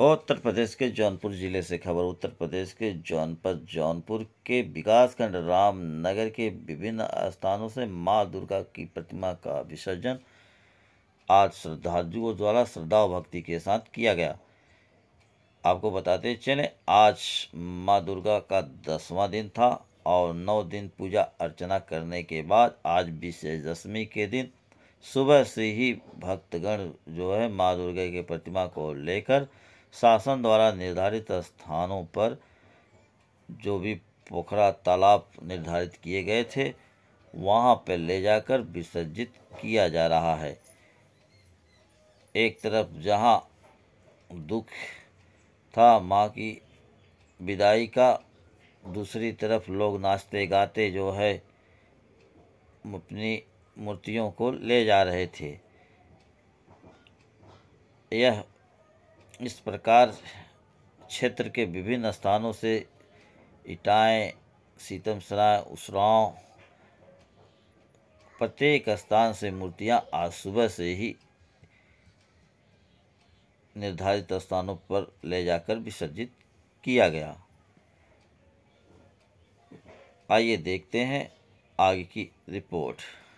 और उत्तर प्रदेश के जौनपुर ज़िले से खबर उत्तर प्रदेश के जौनपद जौनपुर के विकासखंड रामनगर के विभिन्न स्थानों से माँ दुर्गा की प्रतिमा का विसर्जन आज श्रद्धालुओं द्वारा श्रद्धा भक्ति के साथ किया गया आपको बताते चले आज माँ दुर्गा का दसवां दिन था और नौ दिन पूजा अर्चना करने के बाद आज विशेषदशमी के दिन सुबह से ही भक्तगण जो है माँ दुर्गा की प्रतिमा को लेकर शासन द्वारा निर्धारित स्थानों पर जो भी पोखरा तालाब निर्धारित किए गए थे वहाँ पर ले जाकर विसर्जित किया जा रहा है एक तरफ जहाँ दुख था माँ की विदाई का दूसरी तरफ लोग नाचते गाते जो है अपनी मूर्तियों को ले जा रहे थे यह इस प्रकार क्षेत्र के विभिन्न स्थानों से इटाएँ सीतमसराय उसराव प्रत्येक स्थान से मूर्तियां आज सुबह से ही निर्धारित स्थानों पर ले जाकर विसर्जित किया गया आइए देखते हैं आगे की रिपोर्ट